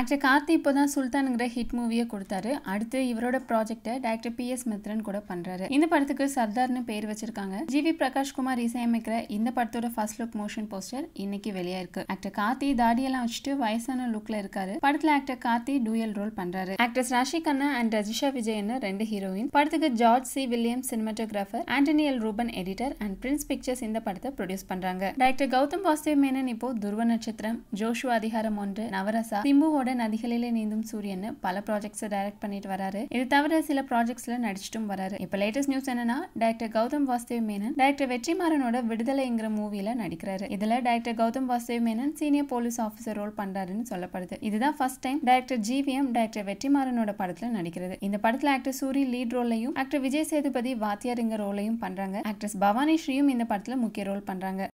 actually Karthi இப்போ தான் சுல்தானுங்கிற hit மூவியை கொடுத்தாரு அடுத்து இவரோட ப்ராஜெக்டை டேரக்டர் பி எஸ் மித்ரன் கூட பண்ணுறாரு இந்த படத்துக்கு சர்தார்னு பேர் வச்சிருக்காங்க ஜி வி பிரகாஷ் குமார் இசையமைக்கிற இந்த படத்தோட ஃபர்ஸ்ட் லுக் மோஷன் போஸ்டர் இன்னைக்கு வெளியா இருக்கு ஆக்டர் கார்த்தி தாடியெல்லாம் வச்சுட்டு வயசான லுக்ல இருக்காரு படத்துல ஆக்டர் கார்த்தி டூயல் ரோல் பண்றாரு ஆக்டர்ஸ் ராஷி கண்ணா அண்ட் ரஜிஷா விஜயன் ரெண்டு ஹீரோயின் படத்துக்கு George C William cinematographer Anthony L Ruben editor and Prince Pictures இந்த படத்தை ப்ரொடியூஸ் பண்றாங்க டேரக்டர் கௌதம் வாசுதேவ் மேனன் இப்போ துருவ நட்சத்திரம் ஜோஷு அதிகாரம் ஒன்று நவரசா சிம்புவோட நதிகளில் நீந்தும் சூரியன் பல ப்ராஜெக்ட்ஸை டைரக்ட் பண்ணிட்டு வராரு இது தவிர சில ப்ராஜெக்ட்ஸ்ல நடிச்சிட்டும் வராரு இப்ப லேட்டஸ்ட் நியூஸ் என்னன்னா டைரக்டர் கௌதம் வாசுதேவ் மேனன் டைரக்டர் வெற்றிமாறனோட விடுதலைங்கிற மூவில நடிக்கிறாரு இதுல director Gautham Vasudev Menon senior police officer role பண்றாருன்னு சொல்லப்படுது இதுதான் first time director GVM director வெற்றிமாறனோட படத்துல நடிக்கிறது இந்த படத்துல ஆக்டர் சூரி லீட் ரோலையும் ஆக்டர் விஜய் சேதுபதி வாத்தியாருங்க ரோலையும் பண்றாங்க ஆக்ட்ரஸ் பவானி ஸ்ரீயும் இந்த படத்துல முக்கிய ரோல் பண்றாங்க